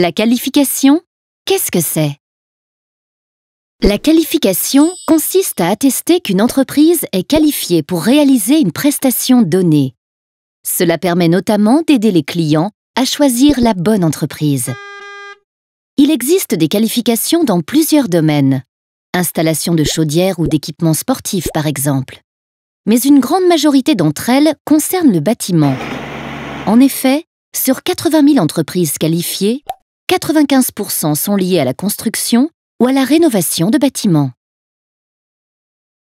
La qualification, qu'est-ce que c'est La qualification consiste à attester qu'une entreprise est qualifiée pour réaliser une prestation donnée. Cela permet notamment d'aider les clients à choisir la bonne entreprise. Il existe des qualifications dans plusieurs domaines, installation de chaudières ou d'équipements sportifs par exemple. Mais une grande majorité d'entre elles concernent le bâtiment. En effet, sur 80 000 entreprises qualifiées, 95% sont liés à la construction ou à la rénovation de bâtiments.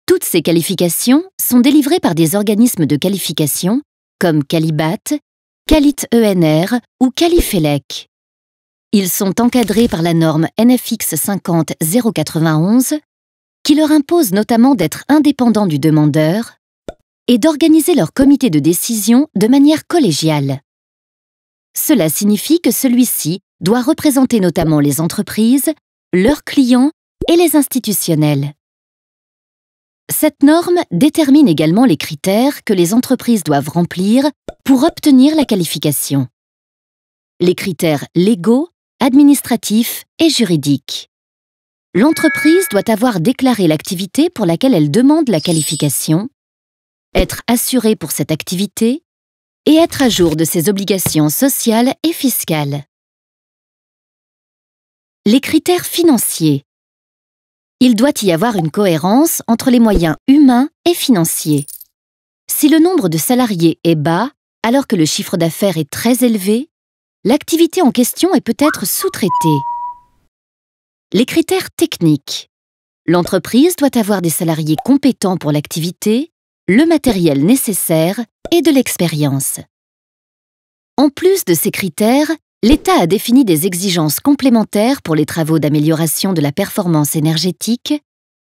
Toutes ces qualifications sont délivrées par des organismes de qualification comme Calit-ENR ou Califelec. Ils sont encadrés par la norme NFX 50 091 qui leur impose notamment d'être indépendants du demandeur et d'organiser leur comité de décision de manière collégiale. Cela signifie que celui-ci doit représenter notamment les entreprises, leurs clients et les institutionnels. Cette norme détermine également les critères que les entreprises doivent remplir pour obtenir la qualification. Les critères légaux, administratifs et juridiques. L'entreprise doit avoir déclaré l'activité pour laquelle elle demande la qualification, être assurée pour cette activité et être à jour de ses obligations sociales et fiscales. Les critères financiers. Il doit y avoir une cohérence entre les moyens humains et financiers. Si le nombre de salariés est bas, alors que le chiffre d'affaires est très élevé, l'activité en question est peut-être sous-traitée. Les critères techniques. L'entreprise doit avoir des salariés compétents pour l'activité, le matériel nécessaire et de l'expérience. En plus de ces critères, L'État a défini des exigences complémentaires pour les travaux d'amélioration de la performance énergétique,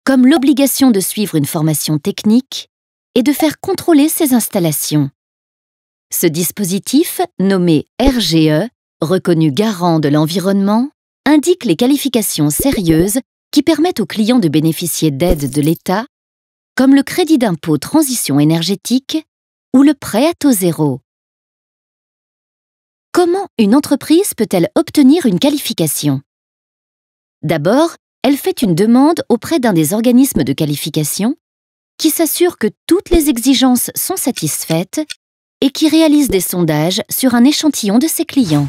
comme l'obligation de suivre une formation technique et de faire contrôler ses installations. Ce dispositif, nommé RGE, reconnu garant de l'environnement, indique les qualifications sérieuses qui permettent aux clients de bénéficier d'aides de l'État, comme le crédit d'impôt transition énergétique ou le prêt à taux zéro. Comment une entreprise peut-elle obtenir une qualification D'abord, elle fait une demande auprès d'un des organismes de qualification qui s'assure que toutes les exigences sont satisfaites et qui réalise des sondages sur un échantillon de ses clients.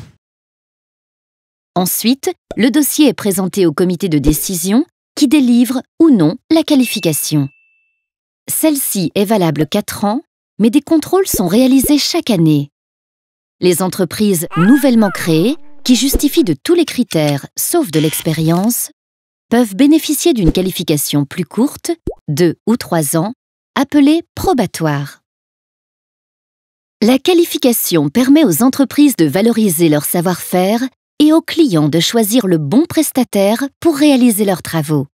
Ensuite, le dossier est présenté au comité de décision qui délivre ou non la qualification. Celle-ci est valable 4 ans, mais des contrôles sont réalisés chaque année les entreprises nouvellement créées, qui justifient de tous les critères sauf de l'expérience, peuvent bénéficier d'une qualification plus courte, 2 ou 3 ans, appelée probatoire. La qualification permet aux entreprises de valoriser leur savoir-faire et aux clients de choisir le bon prestataire pour réaliser leurs travaux.